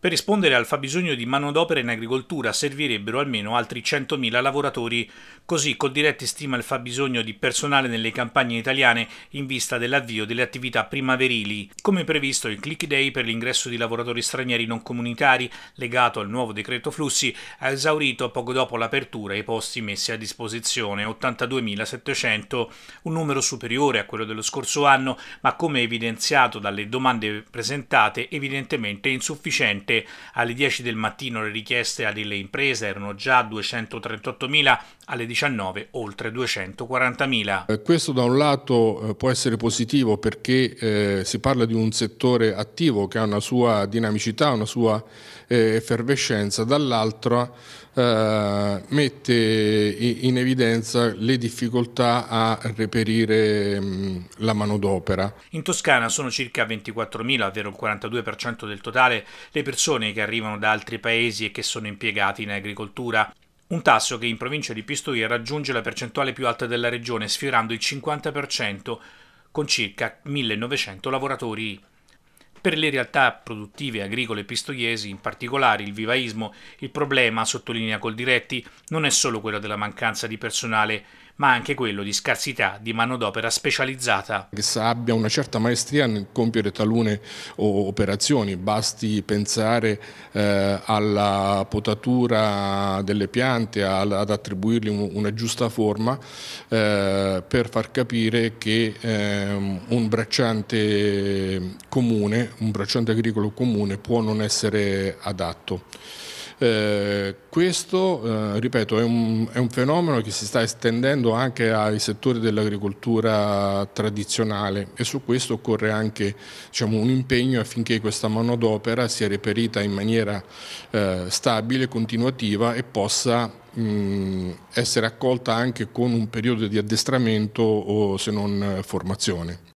Per rispondere al fabbisogno di manodopera in agricoltura servirebbero almeno altri 100.000 lavoratori, così Coldiretti stima il fabbisogno di personale nelle campagne italiane in vista dell'avvio delle attività primaverili, come previsto il click day per l'ingresso di lavoratori stranieri non comunitari legato al nuovo decreto flussi ha esaurito poco dopo l'apertura i posti messi a disposizione, 82.700, un numero superiore a quello dello scorso anno, ma come evidenziato dalle domande presentate evidentemente insufficiente solamente alle 10 del mattino le richieste a delle imprese erano già 238.000, alle 19 oltre 240.000. Eh, questo da un lato eh, può essere positivo perché eh, si parla di un settore attivo che ha una sua dinamicità, una sua eh, effervescenza, dall'altro eh, mette in evidenza le difficoltà a reperire mh, mm, la manodopera. In Toscana sono circa 24.000, ovvero il 42% del totale, le persone persone che arrivano da altri paesi e che sono impiegati in agricoltura. Un tasso che in provincia di Pistoia raggiunge la percentuale più alta della regione, sfiorando il 50%, con circa 1900 lavoratori. Per le realtà produttive agricole pistoiesi, in particolare il vivaismo, il problema, sottolinea Coldiretti, non è solo quello della mancanza di personale, ma anche quello di scarsità di manodopera specializzata. Che abbia una certa maestria nel compiere talune operazioni, basti pensare eh, alla potatura delle piante, ad attribuirgli una giusta forma eh, per far capire che eh, un bracciante comune, un bracciante agricolo comune può non essere adatto. Eh, questo, eh, ripeto, è un, è un, fenomeno che si sta estendendo anche ai settori dell'agricoltura tradizionale e su questo occorre anche diciamo, un impegno affinché questa manodopera sia reperita in maniera eh, stabile, continuativa e possa mm, essere accolta anche con un periodo di addestramento o se non formazione.